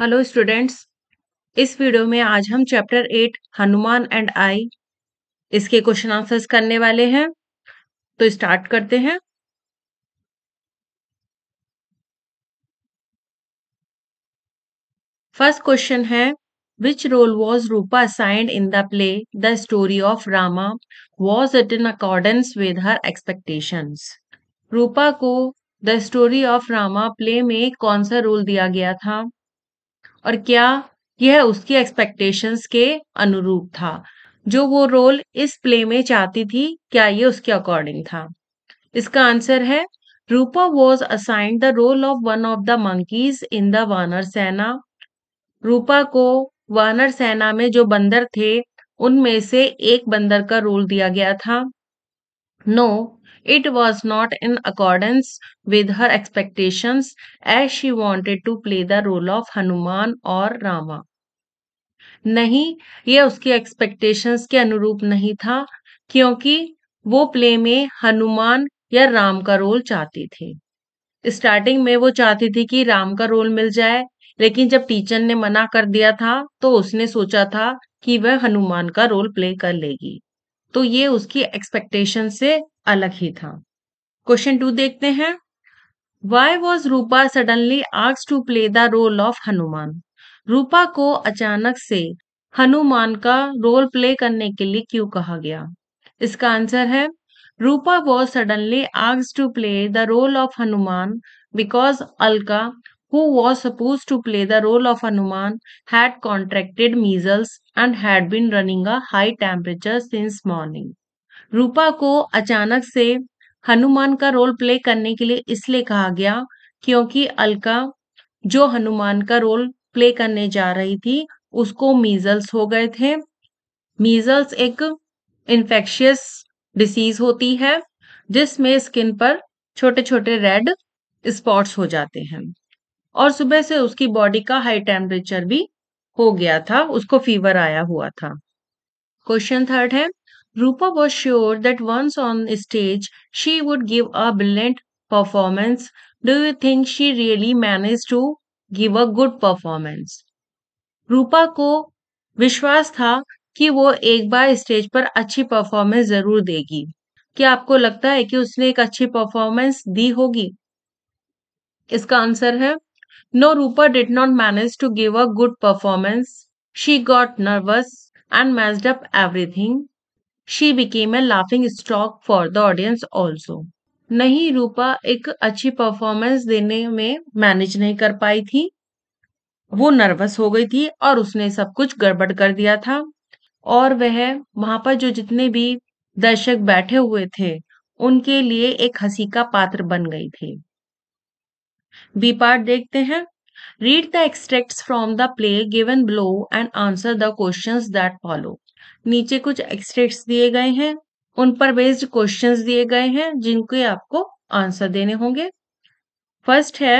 Hello students इस video में आज हम chapter eight Hanuman and I इसके क्वेश्चन आंसर्स करने वाले हैं तो स्टार्ट करते हैं फर्स्ट क्वेश्चन है which role was Rupa assigned in the play the story of Rama was it in accordance with her expectations Rupa को the story of Rama play में कौन सा रोल दिया गया था और क्या यह उसकी एक्सपेक्टेशंस के अनुरूप था जो वो रोल इस प्ले में चाहती थी क्या ये उसके अकॉर्डिंग था इसका आंसर है Rupa was assigned the role of one of the monkeys in the vanar sena रूपा को वानर सेना में जो बंदर थे उनमें से एक बंदर का रोल दिया गया था no It was not in accordance with her expectations as she wanted to play the role of Hanuman or Rama. नहीं यह उसकी एक्सपेक्टेशंस के अनुरूप नहीं था क्योंकि वो प्ले में हनुमान या राम का रोल चाहती थी स्टार्टिंग में वो चाहती थी कि राम का रोल मिल जाए लेकिन जब टीचर ने मना कर दिया था तो उसने सोचा था कि वह हनुमान का रोल प्ले कर लेगी तो ये उसकी एक्सपेक्टेशन से अलग ही था क्वेश्चन टू देखते हैं वाई वॉज रूपा सडनली आर्क्स to play the role of Hanuman Rupa को अचानक से हनुमान का रोल प्ले करने के लिए क्यों कहा गया इसका आंसर है रूपा वॉज सडनली आर्क्स to play the role of Hanuman because Alka who was suppose to play the role of Hanuman had contracted measles and had been running a high temperature since morning Rupa को अचानक से हनुमान का रोल प्ले करने के लिए इसलिए कहा गया क्योंकि अलका जो हनुमान का रोल प्ले करने जा रही थी उसको मीजल्स हो गए थे मीजल्स एक इन्फेक्शियस डिसीज होती है जिसमें स्किन पर छोटे छोटे रेड स्पॉट्स हो जाते हैं और सुबह से उसकी बॉडी का हाई टेम्परेचर भी हो गया था उसको फीवर आया हुआ था क्वेश्चन थर्ड है Rupa was sure that once on stage, she would give a brilliant performance. Do you think she really managed to give a good performance? Rupa को विश्वास था कि वो एक बार स्टेज पर अच्छी परफॉर्मेंस जरूर देगी क्या आपको लगता है कि उसने एक अच्छी परफॉर्मेंस दी होगी इसका आंसर है no Rupa did not manage to give a good performance she got nervous and messed up everything she became a laughing stock for the audience also नहीं रूपा एक अच्छी परफॉर्मेंस देने में मैनेज नहीं कर पाई थी वो नर्वस हो गई थी और उसने सब कुछ गड़बड़ कर दिया था और वह वहां पर जो जितने भी दर्शक बैठे हुए थे उनके लिए एक हंसी का पात्र बन गई थी बी पार्ट देखते हैं read the extract from the play given below and answer the question that follow नीचे कुछ एक्सट्रेक्ट दिए गए हैं उन पर बेस्ड क्वेश्चंस दिए गए हैं जिनके आपको आंसर देने होंगे फर्स्ट है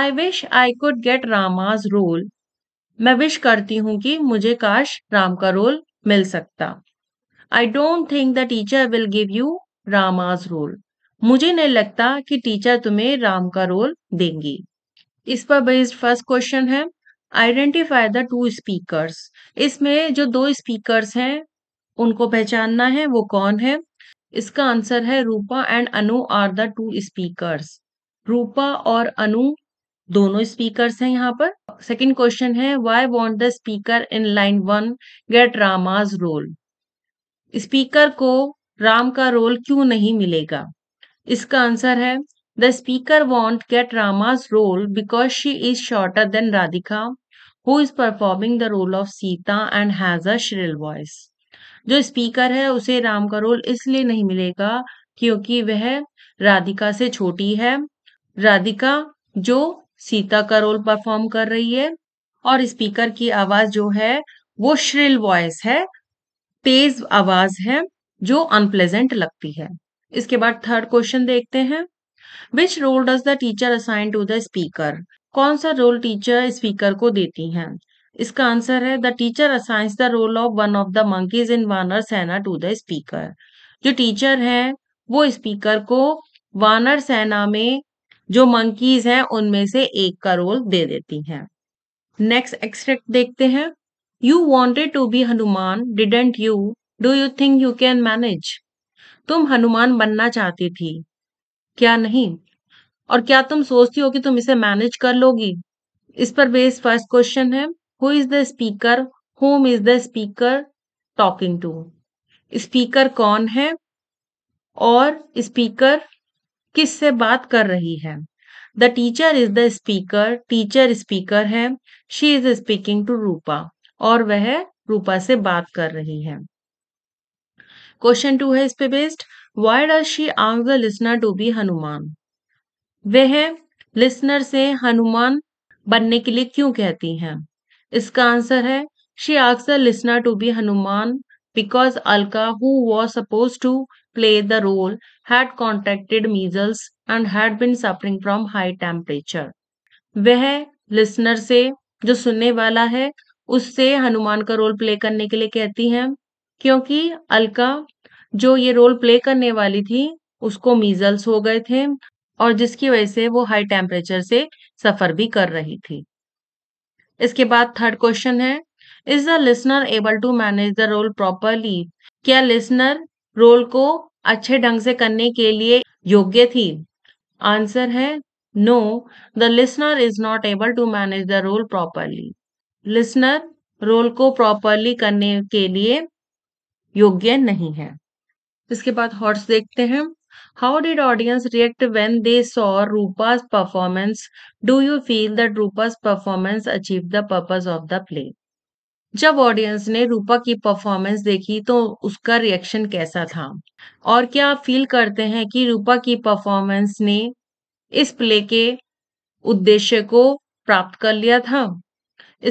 I wish I could get Rama's role मैं विश करती हूं कि मुझे काश राम का रोल मिल सकता I don't think the teacher will give you Rama's role मुझे नहीं लगता कि टीचर तुम्हें राम का रोल देंगी इस पर बेस्ड फर्स्ट क्वेश्चन है आइडेंटिफाई द टू स्पीकर्स इसमें जो दो स्पीकर्स हैं उनको पहचानना है वो कौन है इसका आंसर है Rupa and Anu are the two speakers Rupa और अनु दोनों स्पीकर्स हैं यहाँ पर सेकंड क्वेश्चन है why want the speaker in line one get Rama's role speaker को राम का रोल क्यों नहीं मिलेगा इसका आंसर है The speaker won't get Rama's role because she is shorter than Radhika, who is performing the role of Sita and has a shrill voice. जो speaker है उसे राम का रोल इसलिए नहीं मिलेगा क्योंकि वह राधिका से छोटी है राधिका जो सीता का रोल परफॉर्म कर रही है और स्पीकर की आवाज जो है वो श्रिल वॉइस है तेज आवाज है जो अनप्लेजेंट लगती है इसके बाद थर्ड क्वेश्चन देखते हैं which role does the teacher assign to the speaker कौन सा रोल टीचर स्पीकर को देती हैं इसका आंसर है the teacher assigns the role of one of the monkeys in vanar sena to the speaker जो टीचर है वो स्पीकर को वानर सेना में जो मंकीज हैं उनमें से एक का रोल दे देती हैं नेक्स्ट एक्सट्रैक्ट देखते हैं you wanted to be Hanuman didn't you do you think you can manage तुम हनुमान बनना चाहती थी क्या नहीं और क्या तुम सोचती हो कि तुम इसे मैनेज कर लोगी इस पर बेस्ड फर्स्ट क्वेश्चन है who is the speaker whom is the speaker talking to speaker कौन है और स्पीकर किस से बात कर रही है the teacher is the speaker teacher speaker है she is speaking to Rupa और वह रूपा से बात कर रही है क्वेश्चन टू है इस पे based why does she want the listener to be Hanuman वह लिसनर से हनुमान बनने के लिए क्यों कहती हैं इसका आंसर है शी आग the listener to be Hanuman because Alka who was suppose to play the role had contacted measles and had been suffering from high temperature वह लिस्नर से जो सुनने वाला है उससे हनुमान का रोल प्ले करने के लिए कहती हैं क्योंकि अलका जो ये रोल प्ले करने वाली थी उसको मीजल्स हो गए थे और जिसकी वजह से वो हाई टेम्परेचर से सफर भी कर रही थी इसके बाद थर्ड क्वेश्चन है is the listener able to manage the role properly क्या लिसनर रोल को अच्छे ढंग से करने के लिए योग्य थी आंसर है no the listener is not able to manage the role properly listener role को प्रॉपरली करने के लिए योग्य नहीं है इसके बाद हॉर्स देखते हैं how did audience react when they saw Rupa's performance do you feel that Rupa's performance achieve the purpose of the play जब ऑडियंस ने रूपा की परफॉर्मेंस देखी तो उसका रिएक्शन कैसा था और क्या आप फील करते हैं कि रूपा की परफॉर्मेंस ने इस प्ले के उद्देश्य को प्राप्त कर लिया था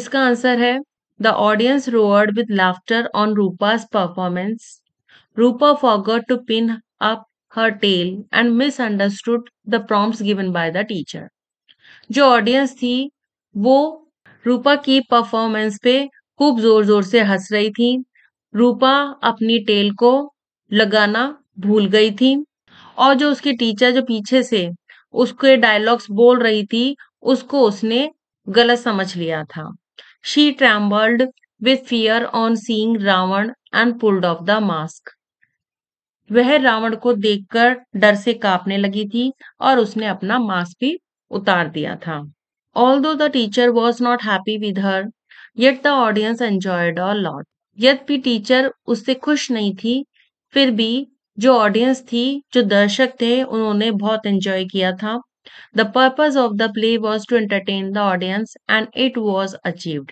इसका आंसर है the audience roared with laughter on Rupa's performance Rupa forgot to pin up her tail and misunderstood the prompts given by the teacher जो ऑडियंस थी वो रूपा की परफॉर्मेंस पे खूब जोर जोर से हंस रही थी रूपा अपनी टेल को लगाना भूल गई थी और जो उसकी टीचर जो पीछे से उसके डायलॉग्स बोल रही थी उसको उसने गलत समझ लिया था she trembled with fear on seeing Ravan and pulled off the mask वह रावण को देखकर डर से कांपने लगी थी और उसने अपना मास्क भी उतार दिया था although the teacher was not happy with her yet the audience enjoyed a lot भी टीचर उससे खुश नहीं थी फिर भी जो ऑडियंस थी जो दर्शक थे उन्होंने बहुत एंजॉय किया था the purpose of the play was to entertain the audience and it was achieved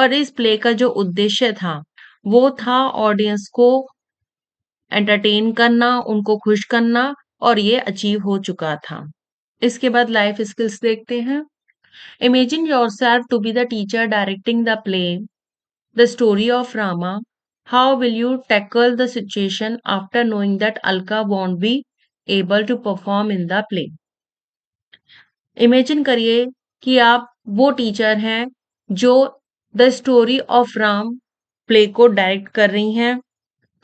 और इस प्ले का जो उद्देश्य था वो था ऑडियंस को एंटरटेन करना उनको खुश करना और ये अचीव हो चुका था इसके बाद लाइफ स्किल्स देखते हैं imagine yourself to be the teacher directing the play the story of Rama how will you tackle the situation after knowing that Alka won't be able to perform in the play imagine करिए कि आप वो teacher हैं जो the story of Ram play को direct कर रही हैं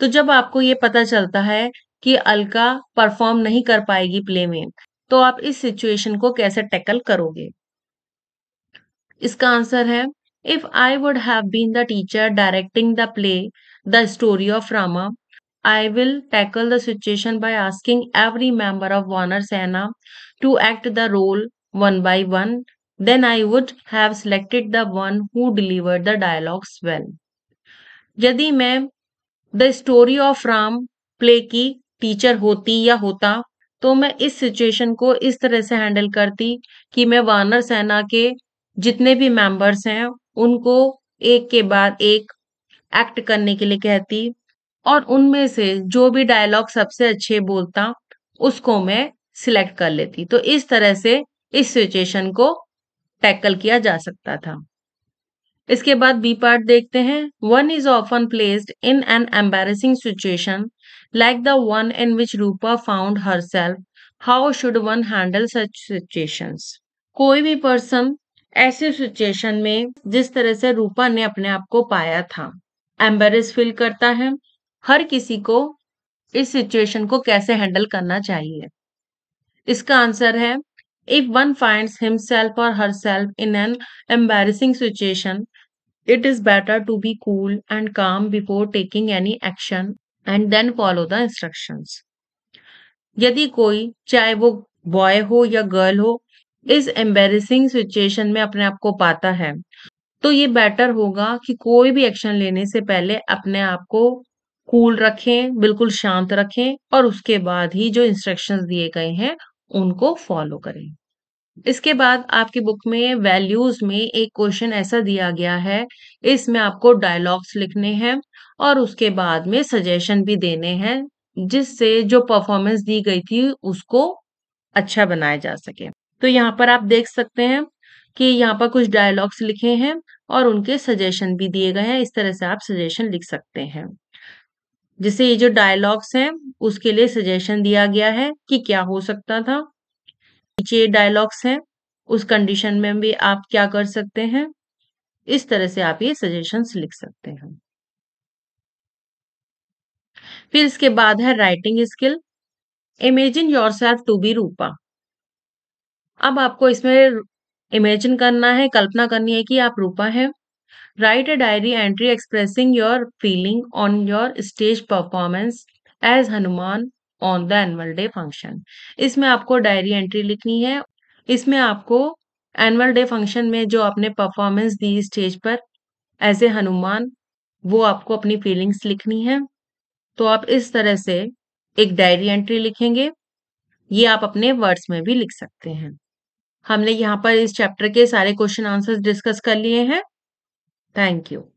तो जब आपको ये पता चलता है कि अलका परफॉर्म नहीं कर पाएगी प्ले में तो आप इस सिचुएशन को कैसे टैकल करोगे इसका आंसर है if I would have been the teacher directing the play the story of Rama I will tackle the situation by asking every member of Vanar Sena to act the role one by one then I would have selected the one who deliver the dialogues well यदि मैं the story of Ram play की teacher होती या होता तो मैं इस situation को इस तरह से हैंडल करती कि मैं वानर सेना के जितने भी मेंबर्स हैं उनको एक के बाद एक एक्ट करने के लिए कहती और उनमें से जो भी डायलॉग सबसे अच्छे बोलता उसको मैं सिलेक्ट कर लेती तो इस तरह से इस सिचुएशन को टैकल किया जा सकता था इसके बाद बी पार्ट देखते हैं one is often placed in an embarrassing situation like the one in which Rupa found herself how should one handle such situation कोई भी पर्सन ऐसे सिचुएशन में जिस तरह से रूपा ने अपने आप को पाया था एम्बेस फील करता है हर किसी को इस सिचुएशन को कैसे हैंडल करना चाहिए इसका आंसर है If one finds himself or herself in an embarrassing situation, it is better to be cool and calm before taking any action and then follow the instructions. यदि कोई चाहे वो बॉय हो या गर्ल हो इस एम्बेसिंग सिचुएशन में अपने आप को पाता है तो ये बेटर होगा कि कोई भी एक्शन लेने से पहले अपने आप को कूल रखें बिल्कुल शांत रखें और उसके बाद ही जो इंस्ट्रक्शंस दिए गए हैं उनको फॉलो करें इसके बाद आपकी बुक में वैल्यूज में एक क्वेश्चन ऐसा दिया गया है इसमें आपको डायलॉग्स लिखने हैं और उसके बाद में सजेशन भी देने हैं जिससे जो परफॉर्मेंस दी गई थी उसको अच्छा बनाया जा सके तो यहाँ पर आप देख सकते हैं कि यहाँ पर कुछ डायलॉग्स लिखे हैं और उनके सजेशन भी दिए गए हैं इस तरह से आप सजेशन लिख सकते हैं जिसे ये जो डायलॉग्स हैं उसके लिए सजेशन दिया गया है कि क्या हो सकता था नीचे डायलॉग्स हैं उस कंडीशन में भी आप क्या कर सकते हैं इस तरह से आप ये सजेशंस लिख सकते हैं फिर इसके बाद है writing skill imagine yourself to be Rupa अब आपको इसमें इमेजिन करना है कल्पना करनी है कि आप रूपा हैं write a diary entry expressing your feeling on your stage performance as Hanuman on the annual day function इसमें आपको डायरी एंट्री लिखनी है इसमें आपको एनुअल डे फंक्शन में जो आपने परफॉर्मेंस दी स्टेज पर एज ए हनुमान वो आपको अपनी फीलिंग्स लिखनी है तो आप इस तरह से एक डायरी एंट्री लिखेंगे ये आप अपने वर्ड्स में भी लिख सकते हैं हमने यहाँ पर इस चैप्टर के सारे क्वेश्चन आंसर्स डिस्कस कर लिए हैं Thank you.